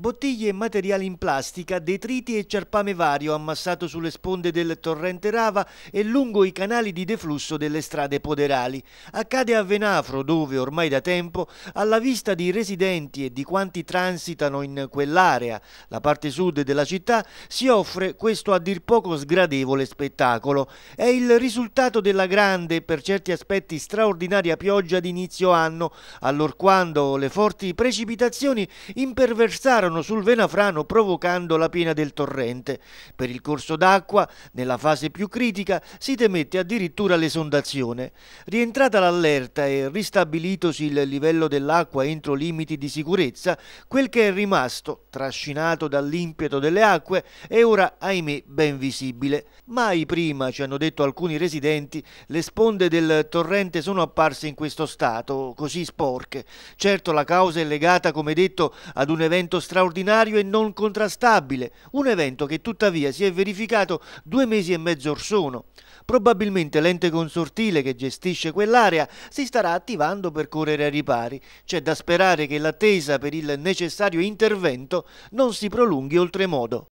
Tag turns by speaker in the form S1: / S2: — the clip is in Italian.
S1: Bottiglie e materiali in plastica, detriti e ciarpame vario ammassato sulle sponde del torrente Rava e lungo i canali di deflusso delle strade poderali. Accade a Venafro, dove ormai da tempo, alla vista di residenti e di quanti transitano in quell'area, la parte sud della città, si offre questo a dir poco sgradevole spettacolo. È il risultato della grande e per certi aspetti straordinaria pioggia d'inizio anno, allorquando le forti precipitazioni imperversarono scamparono sul Venafrano provocando la piena del torrente. Per il corso d'acqua, nella fase più critica, si temette addirittura l'esondazione. Rientrata l'allerta e ristabilitosi il livello dell'acqua entro limiti di sicurezza, quel che è rimasto, trascinato dall'impeto delle acque, è ora, ahimè, ben visibile. Mai prima, ci hanno detto alcuni residenti, le sponde del torrente sono apparse in questo stato, così sporche. Certo la causa è legata, come detto, ad un evento straordinario straordinario e non contrastabile, un evento che tuttavia si è verificato due mesi e mezzo or sono. Probabilmente l'ente consortile che gestisce quell'area si starà attivando per correre ai ripari. C'è da sperare che l'attesa per il necessario intervento non si prolunghi oltremodo.